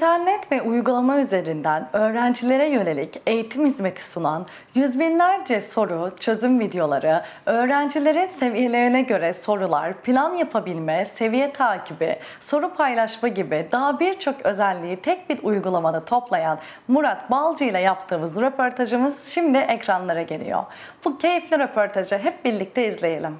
İnternet ve uygulama üzerinden öğrencilere yönelik eğitim hizmeti sunan yüz binlerce soru, çözüm videoları, öğrencilerin seviyelerine göre sorular, plan yapabilme, seviye takibi, soru paylaşma gibi daha birçok özelliği tek bir uygulamada toplayan Murat Balcı ile yaptığımız röportajımız şimdi ekranlara geliyor. Bu keyifli röportajı hep birlikte izleyelim.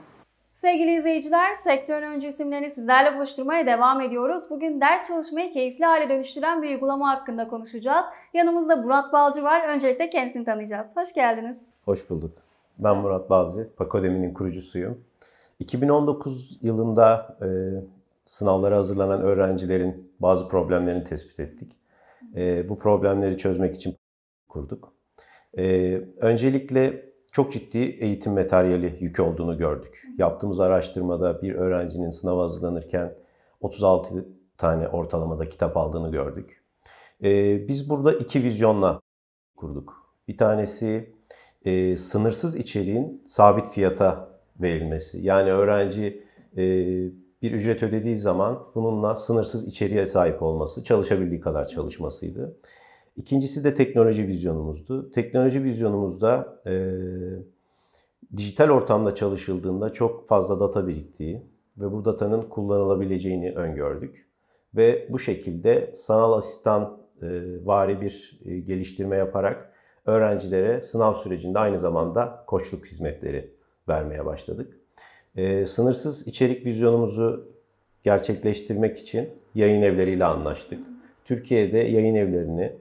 Sevgili izleyiciler, sektörün öncü isimlerini sizlerle buluşturmaya devam ediyoruz. Bugün ders çalışmayı keyifli hale dönüştüren bir uygulama hakkında konuşacağız. Yanımızda Murat Balcı var. Öncelikle kendisini tanıyacağız. Hoş geldiniz. Hoş bulduk. Ben Murat Balcı, Pakodemi'nin kurucusuyum. 2019 yılında e, sınavlara hazırlanan öğrencilerin bazı problemlerini tespit ettik. E, bu problemleri çözmek için kurduk. E, öncelikle çok ciddi eğitim materyali yükü olduğunu gördük. Yaptığımız araştırmada bir öğrencinin sınava hazırlanırken 36 tane ortalamada kitap aldığını gördük. Ee, biz burada iki vizyonla kurduk. Bir tanesi e, sınırsız içeriğin sabit fiyata verilmesi. Yani öğrenci e, bir ücret ödediği zaman bununla sınırsız içeriğe sahip olması, çalışabildiği kadar çalışmasıydı. İkincisi de teknoloji vizyonumuzdu. Teknoloji vizyonumuzda e, dijital ortamda çalışıldığında çok fazla data biriktiği ve bu datanın kullanılabileceğini öngördük. Ve bu şekilde sanal asistan e, vari bir e, geliştirme yaparak öğrencilere sınav sürecinde aynı zamanda koçluk hizmetleri vermeye başladık. E, sınırsız içerik vizyonumuzu gerçekleştirmek için yayın evleriyle anlaştık. Türkiye'de yayın evlerini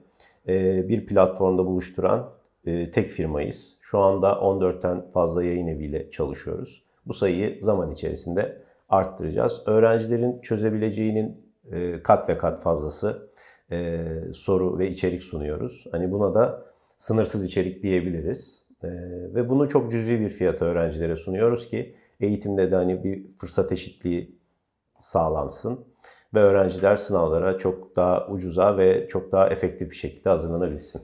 e, bir platformda buluşturan e, tek firmayız. Şu anda 14'ten fazla yayın eviyle çalışıyoruz. Bu sayıyı zaman içerisinde arttıracağız. Öğrencilerin çözebileceğinin e, kat ve kat fazlası soru ve içerik sunuyoruz. Hani buna da sınırsız içerik diyebiliriz. Ve bunu çok cüzi bir fiyata öğrencilere sunuyoruz ki eğitimde de hani bir fırsat eşitliği sağlansın ve öğrenciler sınavlara çok daha ucuza ve çok daha efektif bir şekilde hazırlanabilsin.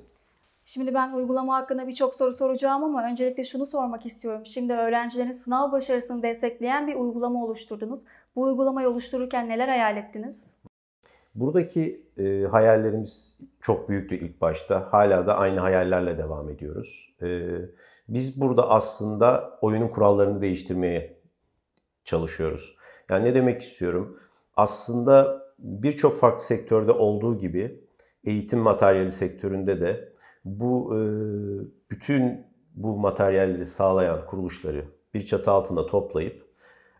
Şimdi ben uygulama hakkında birçok soru soracağım ama öncelikle şunu sormak istiyorum. Şimdi öğrencilerin sınav başarısını destekleyen bir uygulama oluşturdunuz. Bu uygulamayı oluştururken neler hayal ettiniz? Buradaki e, hayallerimiz çok büyüktü ilk başta. Hala da aynı hayallerle devam ediyoruz. E, biz burada aslında oyunun kurallarını değiştirmeye çalışıyoruz. Yani ne demek istiyorum? aslında birçok farklı sektörde olduğu gibi eğitim materyali sektöründe de bu e, bütün bu materyalleri sağlayan kuruluşları bir çatı altında toplayıp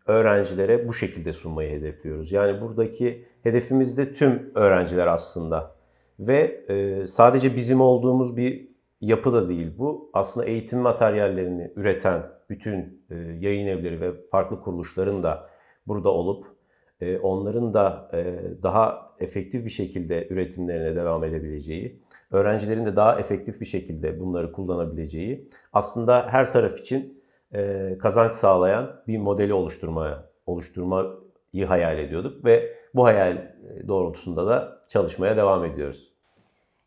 öğrencilere bu şekilde sunmayı hedefliyoruz. Yani buradaki hedefimiz de tüm öğrenciler aslında. Ve e, sadece bizim olduğumuz bir yapı da değil bu. Aslında eğitim materyallerini üreten bütün e, yayın evleri ve farklı kuruluşların da burada olup e, onların da e, daha efektif bir şekilde üretimlerine devam edebileceği, öğrencilerin de daha efektif bir şekilde bunları kullanabileceği aslında her taraf için e, kazanç sağlayan bir modeli oluşturmaya oluşturmayı hayal ediyorduk ve bu hayal doğrultusunda da çalışmaya devam ediyoruz.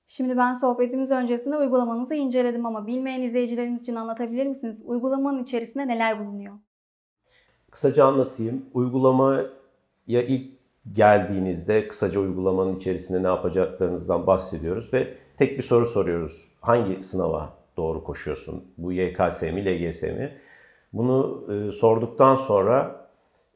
Şimdi ben sohbetimiz öncesinde uygulamanızı inceledim ama bilmeyen izleyicilerimiz için anlatabilir misiniz? Uygulamanın içerisinde neler bulunuyor? Kısaca anlatayım. Uygulama ya ilk geldiğinizde kısaca uygulamanın içerisinde ne yapacaklarınızdan bahsediyoruz ve tek bir soru soruyoruz. Hangi sınava doğru koşuyorsun? Bu YKS mi, LGS mi? Bunu e, sorduktan sonra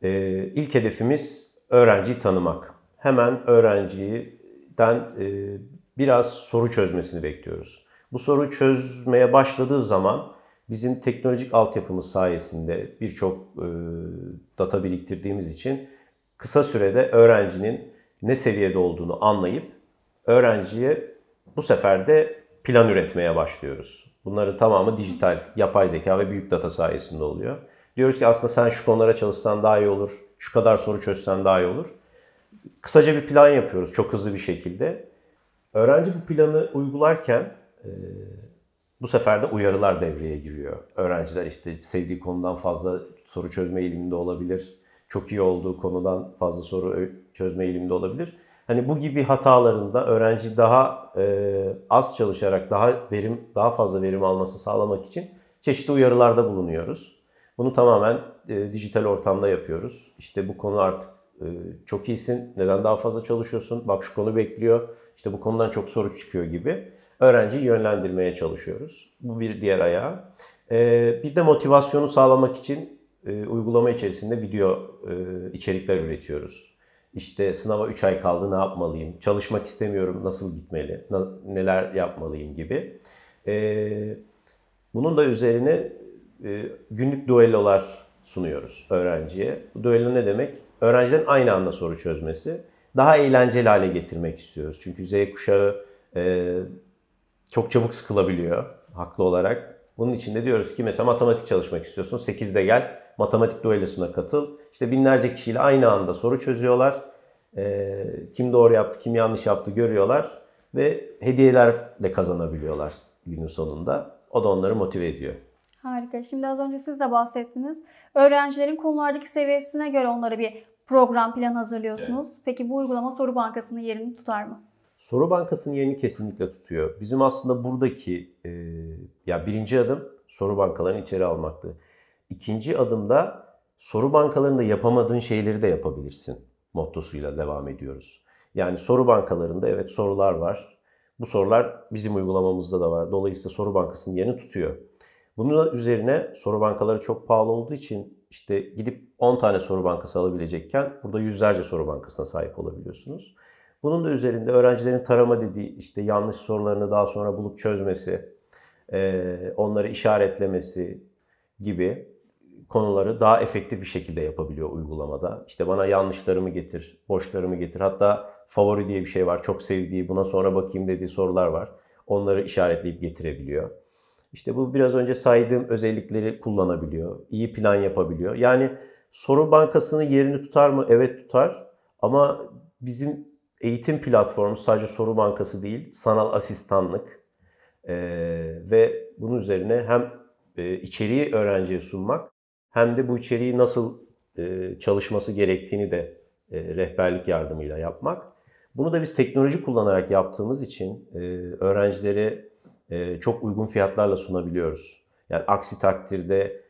e, ilk hedefimiz öğrenciyi tanımak. Hemen öğrenciden e, biraz soru çözmesini bekliyoruz. Bu soru çözmeye başladığı zaman bizim teknolojik altyapımız sayesinde birçok e, data biriktirdiğimiz için kısa sürede öğrencinin ne seviyede olduğunu anlayıp öğrenciye bu sefer de plan üretmeye başlıyoruz. Bunların tamamı dijital, yapay zeka ve büyük data sayesinde oluyor. Diyoruz ki aslında sen şu konulara çalışsan daha iyi olur, şu kadar soru çözsen daha iyi olur. Kısaca bir plan yapıyoruz çok hızlı bir şekilde. Öğrenci bu planı uygularken e, bu sefer de uyarılar devreye giriyor. Öğrenciler işte sevdiği konudan fazla soru çözme eğiliminde olabilir çok iyi olduğu konudan fazla soru çözme eğilimde olabilir. Hani bu gibi hatalarında öğrenci daha e, az çalışarak daha verim daha fazla verim alması sağlamak için çeşitli uyarılarda bulunuyoruz. Bunu tamamen e, dijital ortamda yapıyoruz. İşte bu konu artık e, çok iyisin. Neden daha fazla çalışıyorsun? Bak şu konu bekliyor. İşte bu konudan çok soru çıkıyor gibi. Öğrenciyi yönlendirmeye çalışıyoruz. Bu bir diğer ayağı. E, bir de motivasyonu sağlamak için e, uygulama içerisinde video e, içerikler üretiyoruz. İşte sınava 3 ay kaldı ne yapmalıyım, çalışmak istemiyorum nasıl gitmeli, na, neler yapmalıyım gibi. E, bunun da üzerine e, günlük duellolar sunuyoruz öğrenciye. Bu duello ne demek? Öğrenciden aynı anda soru çözmesi. Daha eğlenceli hale getirmek istiyoruz. Çünkü Z kuşağı e, çok çabuk sıkılabiliyor haklı olarak. Bunun için de diyoruz ki mesela matematik çalışmak istiyorsun 8'de gel matematik duelosuna katıl. İşte binlerce kişiyle aynı anda soru çözüyorlar. E, kim doğru yaptı, kim yanlış yaptı görüyorlar. Ve hediyeler de kazanabiliyorlar günün sonunda. O da onları motive ediyor. Harika. Şimdi az önce siz de bahsettiniz. Öğrencilerin konulardaki seviyesine göre onlara bir program plan hazırlıyorsunuz. Evet. Peki bu uygulama soru bankasının yerini tutar mı? Soru bankasının yerini kesinlikle tutuyor. Bizim aslında buradaki e, ya birinci adım soru bankalarını içeri almaktı. İkinci adımda soru bankalarında yapamadığın şeyleri de yapabilirsin mottosuyla devam ediyoruz. Yani soru bankalarında evet sorular var. Bu sorular bizim uygulamamızda da var. Dolayısıyla soru bankasının yerini tutuyor. Bunun üzerine soru bankaları çok pahalı olduğu için işte gidip 10 tane soru bankası alabilecekken burada yüzlerce soru bankasına sahip olabiliyorsunuz. Bunun da üzerinde öğrencilerin tarama dediği işte yanlış sorularını daha sonra bulup çözmesi, onları işaretlemesi gibi konuları daha efektif bir şekilde yapabiliyor uygulamada. İşte bana yanlışlarımı getir, boşlarımı getir. Hatta favori diye bir şey var. Çok sevdiği, buna sonra bakayım dediği sorular var. Onları işaretleyip getirebiliyor. İşte bu biraz önce saydığım özellikleri kullanabiliyor. iyi plan yapabiliyor. Yani soru bankasının yerini tutar mı? Evet tutar. Ama bizim eğitim platformu sadece soru bankası değil, sanal asistanlık. Ee, ve bunun üzerine hem içeriği öğrenciye sunmak hem de bu içeriği nasıl e, çalışması gerektiğini de e, rehberlik yardımıyla yapmak. Bunu da biz teknoloji kullanarak yaptığımız için e, öğrencilere e, çok uygun fiyatlarla sunabiliyoruz. Yani aksi takdirde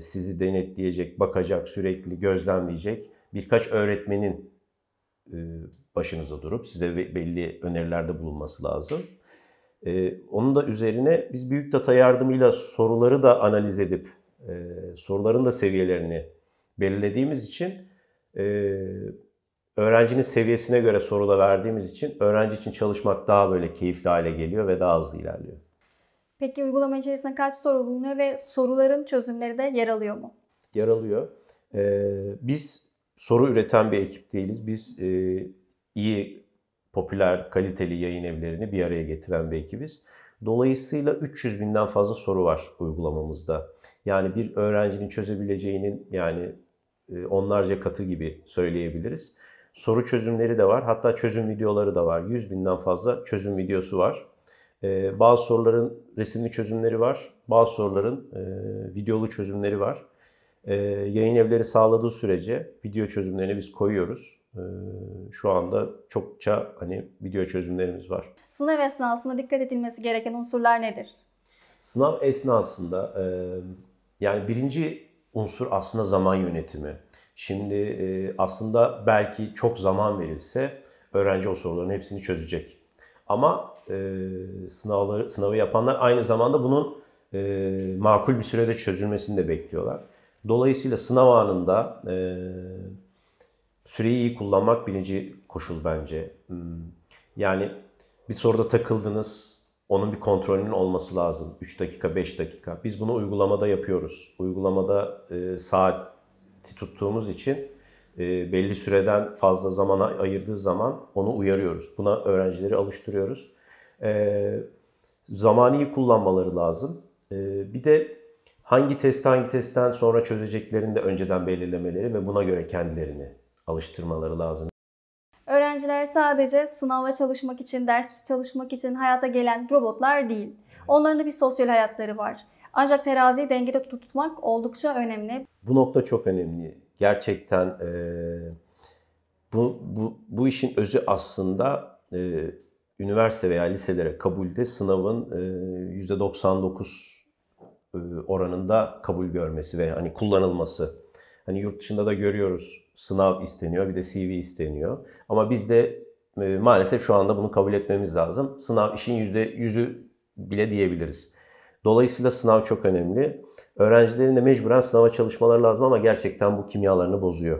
sizi denetleyecek, bakacak, sürekli gözlemleyecek birkaç öğretmenin e, başınıza durup size belli önerilerde bulunması lazım. onun da üzerine biz büyük data yardımıyla soruları da analiz edip e, soruların da seviyelerini belirlediğimiz için e, öğrencinin seviyesine göre soru da verdiğimiz için öğrenci için çalışmak daha böyle keyifli hale geliyor ve daha hızlı ilerliyor. Peki uygulama içerisinde kaç soru bulunuyor ve soruların çözümleri de yer alıyor mu? Yer alıyor. Ee, biz soru üreten bir ekip değiliz. Biz e, iyi, popüler, kaliteli yayın evlerini bir araya getiren bir ekibiz. Dolayısıyla 300 binden fazla soru var uygulamamızda. Yani bir öğrencinin çözebileceğinin yani e, onlarca katı gibi söyleyebiliriz. Soru çözümleri de var. Hatta çözüm videoları da var. 100 binden fazla çözüm videosu var. E, bazı soruların resimli çözümleri var. Bazı soruların e, videolu çözümleri var. Yayın evleri sağladığı sürece video çözümlerini biz koyuyoruz. Ee, şu anda çokça hani video çözümlerimiz var. Sınav esnasında dikkat edilmesi gereken unsurlar nedir? Sınav esnasında e, yani birinci unsur aslında zaman yönetimi. Şimdi e, aslında belki çok zaman verilse öğrenci o soruların hepsini çözecek. Ama e, sınavları sınavı yapanlar aynı zamanda bunun makul bir sürede çözülmesini de bekliyorlar. Dolayısıyla sınav anında süreyi iyi kullanmak birinci koşul bence. Hmm. Yani bir soruda takıldınız. Onun bir kontrolünün olması lazım. 3 dakika, 5 dakika. Biz bunu uygulamada yapıyoruz. Uygulamada e, saati tuttuğumuz için e, belli süreden fazla zamana ayırdığı zaman onu uyarıyoruz. Buna öğrencileri alıştırıyoruz. E, zamanı iyi kullanmaları lazım. E, bir de hangi testi hangi testten sonra çözeceklerini de önceden belirlemeleri ve buna göre kendilerini alıştırmaları lazım. Öğrenciler sadece sınava çalışmak için, ders çalışmak için hayata gelen robotlar değil. Onların da bir sosyal hayatları var. Ancak teraziyi dengede tutmak oldukça önemli. Bu nokta çok önemli. Gerçekten e, bu, bu, bu işin özü aslında e, üniversite veya liselere kabulde sınavın e, %99 e, oranında kabul görmesi ve hani kullanılması. Hani yurt dışında da görüyoruz sınav isteniyor bir de CV isteniyor. Ama biz de e, maalesef şu anda bunu kabul etmemiz lazım. Sınav işin %100'ü bile diyebiliriz. Dolayısıyla sınav çok önemli. Öğrencilerin de mecburen sınava çalışmaları lazım ama gerçekten bu kimyalarını bozuyor.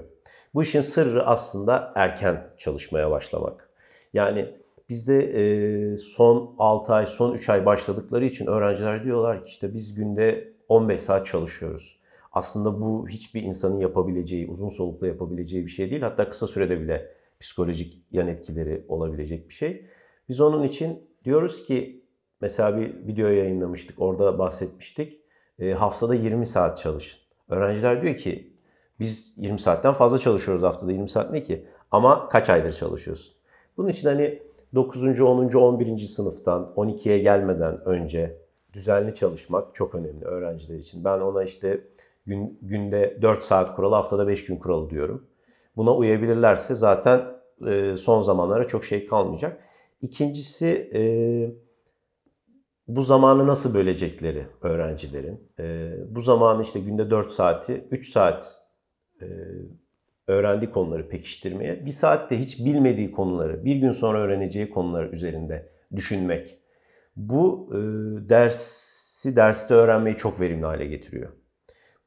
Bu işin sırrı aslında erken çalışmaya başlamak. Yani bizde e, son 6 ay, son 3 ay başladıkları için öğrenciler diyorlar ki işte biz günde 15 saat çalışıyoruz. Aslında bu hiçbir insanın yapabileceği, uzun soluklu yapabileceği bir şey değil. Hatta kısa sürede bile psikolojik yan etkileri olabilecek bir şey. Biz onun için diyoruz ki mesela bir video yayınlamıştık, orada bahsetmiştik. E, haftada 20 saat çalışın. Öğrenciler diyor ki biz 20 saatten fazla çalışıyoruz haftada 20 saat ne ki? Ama kaç aydır çalışıyorsun? Bunun için hani 9. 10. 11. sınıftan 12'ye gelmeden önce düzenli çalışmak çok önemli öğrenciler için. Ben ona işte Gün, günde 4 saat kuralı, haftada 5 gün kuralı diyorum. Buna uyabilirlerse zaten e, son zamanlara çok şey kalmayacak. İkincisi e, bu zamanı nasıl bölecekleri öğrencilerin. E, bu zamanı işte günde 4 saati, 3 saat e, öğrendiği konuları pekiştirmeye, bir saatte hiç bilmediği konuları, bir gün sonra öğreneceği konular üzerinde düşünmek. Bu e, dersi derste öğrenmeyi çok verimli hale getiriyor.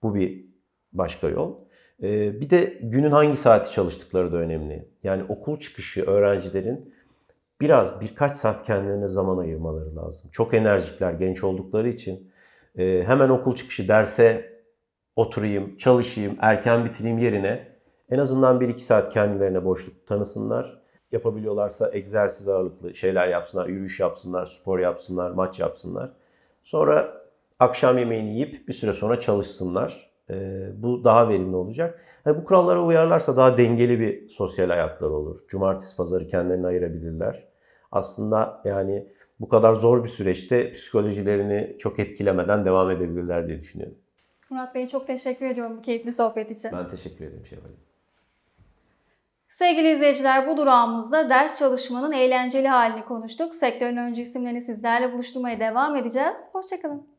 Bu bir başka yol. Ee, bir de günün hangi saati çalıştıkları da önemli. Yani okul çıkışı öğrencilerin biraz birkaç saat kendilerine zaman ayırmaları lazım. Çok enerjikler genç oldukları için ee, hemen okul çıkışı derse oturayım, çalışayım, erken bitireyim yerine en azından 1-2 saat kendilerine boşluk tanısınlar. Yapabiliyorlarsa egzersiz ağırlıklı şeyler yapsınlar, yürüyüş yapsınlar, spor yapsınlar, maç yapsınlar. Sonra akşam yemeğini yiyip bir süre sonra çalışsınlar. E, bu daha verimli olacak. Yani bu kurallara uyarlarsa daha dengeli bir sosyal hayatları olur. Cumartesi pazarı kendilerini ayırabilirler. Aslında yani bu kadar zor bir süreçte psikolojilerini çok etkilemeden devam edebilirler diye düşünüyorum. Murat Bey çok teşekkür ediyorum bu keyifli sohbet için. Ben teşekkür ederim Şevval. Sevgili izleyiciler bu durağımızda ders çalışmanın eğlenceli halini konuştuk. Sektörün öncü isimlerini sizlerle buluşturmaya devam edeceğiz. Hoşçakalın.